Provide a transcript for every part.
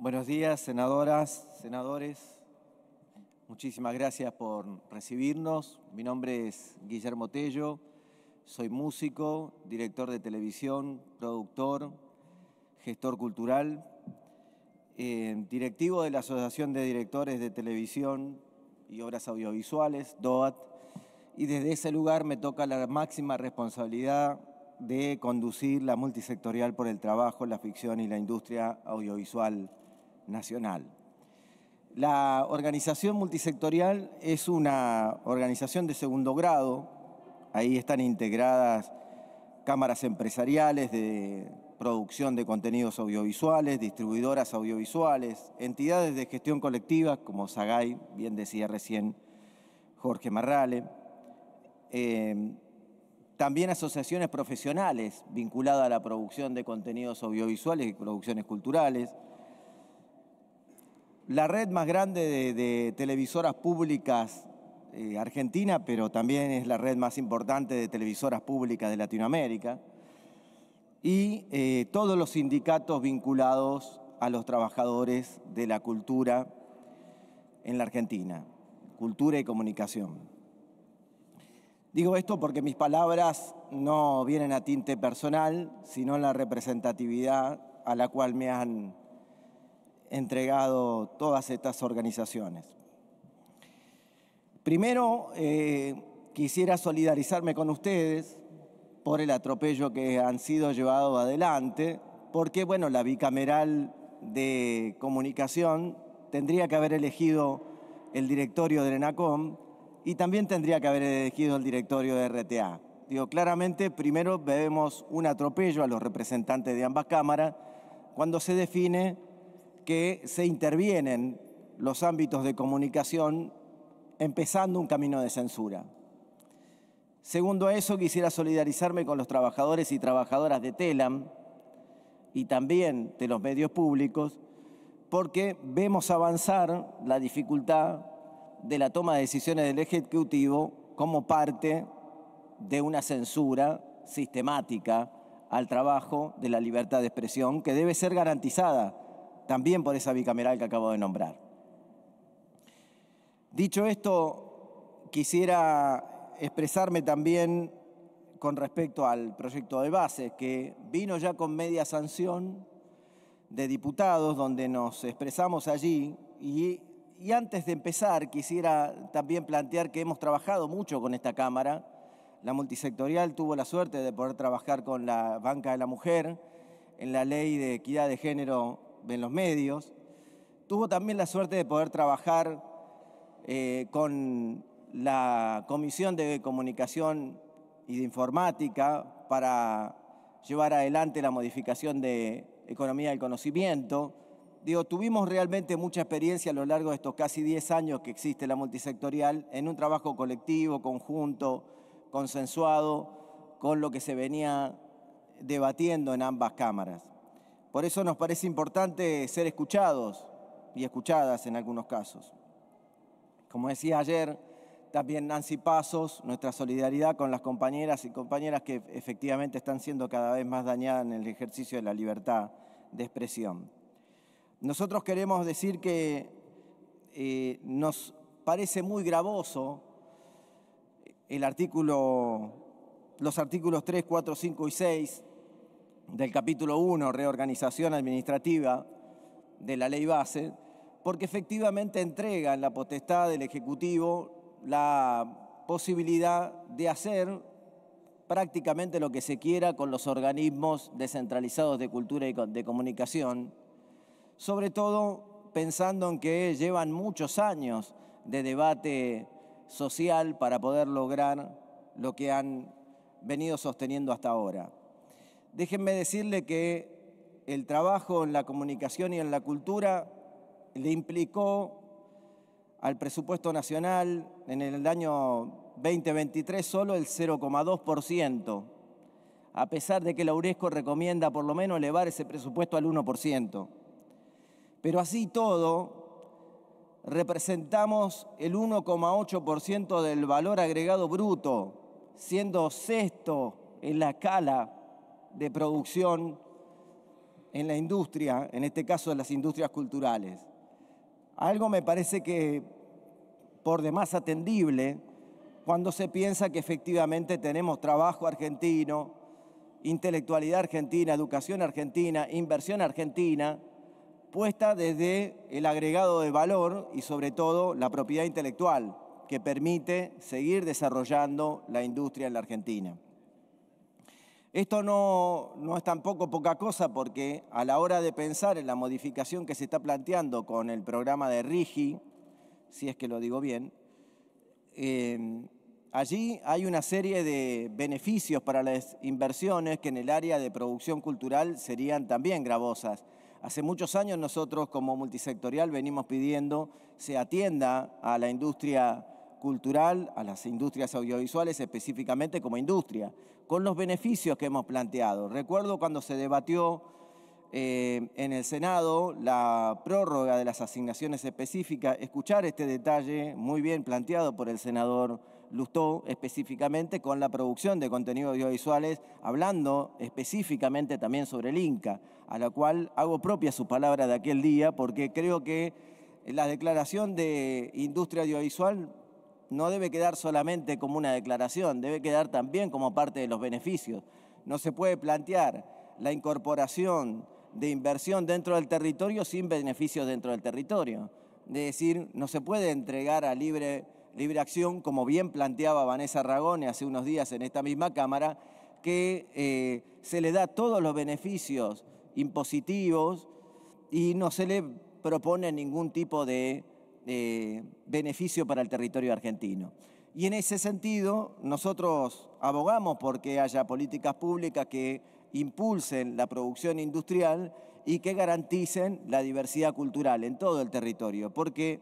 Buenos días, senadoras, senadores. Muchísimas gracias por recibirnos. Mi nombre es Guillermo Tello, soy músico, director de televisión, productor, gestor cultural, eh, directivo de la Asociación de Directores de Televisión y Obras Audiovisuales, DOAT, y desde ese lugar me toca la máxima responsabilidad de conducir la multisectorial por el trabajo, la ficción y la industria audiovisual nacional. La organización multisectorial es una organización de segundo grado, ahí están integradas cámaras empresariales de producción de contenidos audiovisuales, distribuidoras audiovisuales, entidades de gestión colectiva, como SAGAI, bien decía recién Jorge Marrale, eh, también asociaciones profesionales vinculadas a la producción de contenidos audiovisuales y producciones culturales, la red más grande de, televisoras públicas eh, argentina, pero también es la red más importante de televisoras públicas de Latinoamérica, y eh, todos los sindicatos vinculados a los trabajadores de la cultura en la Argentina, cultura y comunicación. Digo esto porque mis palabras no vienen a tinte personal, sino en la representatividad a la cual me han entregado todas estas organizaciones. Primero, eh, quisiera solidarizarme con ustedes por el atropello que han sido llevados adelante, porque bueno, la bicameral de comunicación tendría que haber elegido el directorio de ENACOM y también tendría que haber elegido el directorio de RTA. Digo, claramente, primero vemos un atropello a los representantes de ambas cámaras cuando se define que se intervienen los ámbitos de comunicación empezando un camino de censura. Segundo a eso, quisiera solidarizarme con los trabajadores y trabajadoras de Telam y también de los medios públicos, porque vemos avanzar la dificultad de la toma de decisiones del Ejecutivo como parte de una censura sistemática al trabajo de la libertad de expresión que debe ser garantizada también por esa bicameral que acabo de nombrar. Dicho esto, quisiera expresarme también con respecto al proyecto de base, que vino ya con media sanción de diputados, donde nos expresamos allí. Y, y antes de empezar, quisiera también plantear que hemos trabajado mucho con esta Cámara. La multisectorial tuvo la suerte de poder trabajar con la banca de la mujer en la ley de equidad de género en los medios. Tuvo también la suerte de poder trabajar eh, con la Comisión de Comunicación y de Informática para llevar adelante la modificación de Economía del Conocimiento. Digo, tuvimos realmente mucha experiencia a lo largo de estos casi 10 años que existe la multisectorial en un trabajo colectivo, conjunto, consensuado con lo que se venía debatiendo en ambas cámaras. Por eso nos parece importante ser escuchados y escuchadas en algunos casos. Como decía ayer, también Nancy Pasos, nuestra solidaridad con las compañeras y compañeras que efectivamente están siendo cada vez más dañadas en el ejercicio de la libertad de expresión. Nosotros queremos decir que eh, nos parece muy gravoso el artículo, los artículos 3, 4, 5 y 6 del capítulo 1, reorganización administrativa de la ley base, porque efectivamente entrega en la potestad del Ejecutivo la posibilidad de hacer prácticamente lo que se quiera con los organismos descentralizados de cultura y de comunicación, sobre todo pensando en que llevan muchos años de debate social para poder lograr lo que han venido sosteniendo hasta ahora. Déjenme decirle que el trabajo en la comunicación y en la cultura le implicó al presupuesto nacional en el año 2023 solo el 0,2%, a pesar de que la UNESCO recomienda por lo menos elevar ese presupuesto al 1%. Pero así todo, representamos el 1,8% del valor agregado bruto, siendo sexto en la escala de producción en la industria, en este caso de las industrias culturales. Algo me parece que por demás atendible cuando se piensa que efectivamente tenemos trabajo argentino, intelectualidad argentina, educación argentina, inversión argentina, puesta desde el agregado de valor y sobre todo la propiedad intelectual que permite seguir desarrollando la industria en la Argentina. Esto no, es tampoco poca cosa porque a la hora de pensar en la modificación que se está planteando con el programa de RIGI, si es que lo digo bien, em, allí hay una serie de beneficios para las inversiones que en el área de producción cultural serían también gravosas. Hace muchos años nosotros como multisectorial venimos pidiendo se atienda a la industria cultural, a las industrias audiovisuales específicamente como industria con los beneficios que hemos planteado. Recuerdo cuando se debatió eh, en el Senado la prórroga de las asignaciones específicas, escuchar este detalle muy bien planteado por el senador Lustó, específicamente con la producción de contenidos audiovisuales, hablando específicamente también sobre el Inca, a la cual hago propia su palabra de aquel día, porque creo que la declaración de industria audiovisual no debe quedar solamente como una declaración, debe quedar también como parte de los beneficios. No se puede plantear la incorporación de inversión dentro del territorio sin beneficios dentro del territorio. Es decir, no se puede entregar a libre, libre acción, como bien planteaba Vanessa Ragone hace unos días en esta misma Cámara, que eh, se le da todos los beneficios impositivos y no se le propone ningún tipo de eh, beneficio para el territorio argentino. Y en ese sentido, nosotros abogamos porque haya políticas públicas que impulsen la producción industrial y que garanticen la diversidad cultural en todo el territorio, porque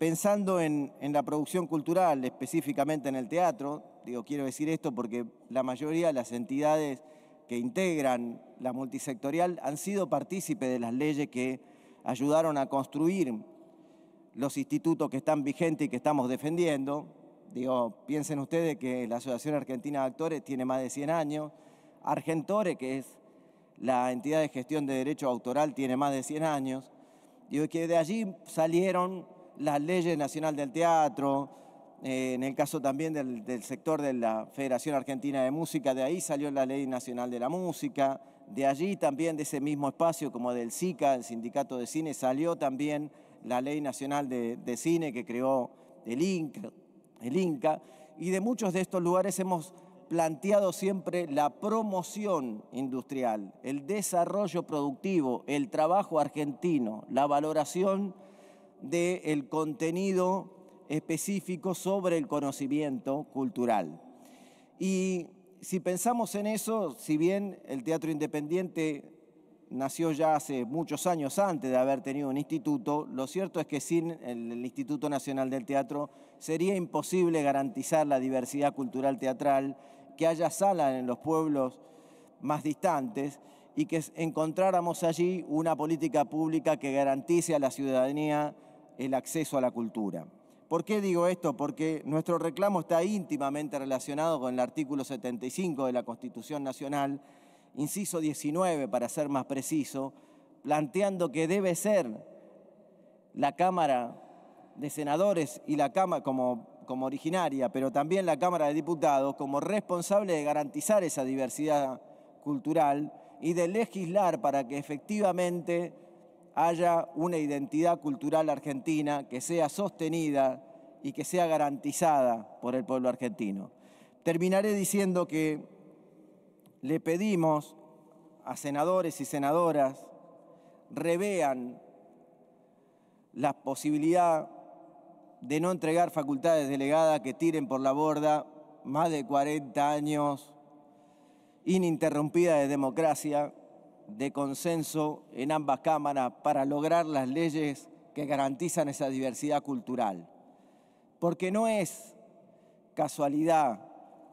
pensando en, en, la producción cultural, específicamente en el teatro, digo, quiero decir esto porque la mayoría de las entidades que integran la multisectorial han sido partícipes de las leyes que ayudaron a construir los institutos que están vigentes y que estamos defendiendo. Digo, piensen ustedes que la Asociación Argentina de Actores tiene más de 100 años, Argentore, que es la entidad de gestión de derecho autoral, tiene más de 100 años. Digo, que de allí salieron las leyes nacional del teatro, eh, en el caso también del, del, sector de la Federación Argentina de Música, de ahí salió la Ley Nacional de la Música, de allí también, de ese mismo espacio como del SICA, el Sindicato de Cine, salió también la Ley Nacional de, Cine que creó el Inca, y de muchos de estos lugares hemos planteado siempre la promoción industrial, el desarrollo productivo, el trabajo argentino, la valoración del contenido específico sobre el conocimiento cultural. Y si pensamos en eso, si bien el teatro independiente nació ya hace muchos años antes de haber tenido un instituto, lo cierto es que sin el, Instituto Nacional del Teatro sería imposible garantizar la diversidad cultural teatral, que haya salas en los pueblos más distantes y que encontráramos allí una política pública que garantice a la ciudadanía el acceso a la cultura. ¿Por qué digo esto? Porque nuestro reclamo está íntimamente relacionado con el artículo 75 de la Constitución Nacional, inciso 19 para ser más preciso, planteando que debe ser la Cámara de Senadores y la Cámara como, como originaria, pero también la Cámara de Diputados como responsable de garantizar esa diversidad cultural y de legislar para que efectivamente haya una identidad cultural argentina que sea sostenida y que sea garantizada por el pueblo argentino. Terminaré diciendo que le pedimos a senadores y senadoras revean la posibilidad de no entregar facultades delegadas que tiren por la borda más de 40 años ininterrumpida de democracia, de consenso en ambas cámaras para lograr las leyes que garantizan esa diversidad cultural. Porque no es casualidad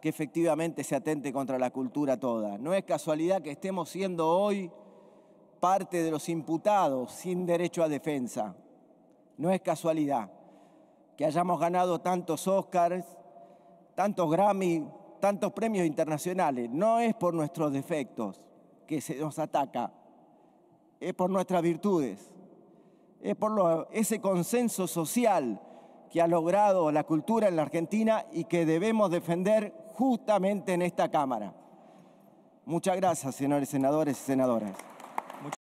que efectivamente se atente contra la cultura toda. No es casualidad que estemos siendo hoy parte de los imputados sin derecho a defensa. No es casualidad que hayamos ganado tantos Oscars, tantos Grammy, tantos premios internacionales. No es por nuestros defectos que se nos ataca, es por nuestras virtudes, es por ese consenso social que ha logrado la cultura en la Argentina y que debemos defender justamente en esta Cámara. Muchas gracias, señores senadores y senadoras.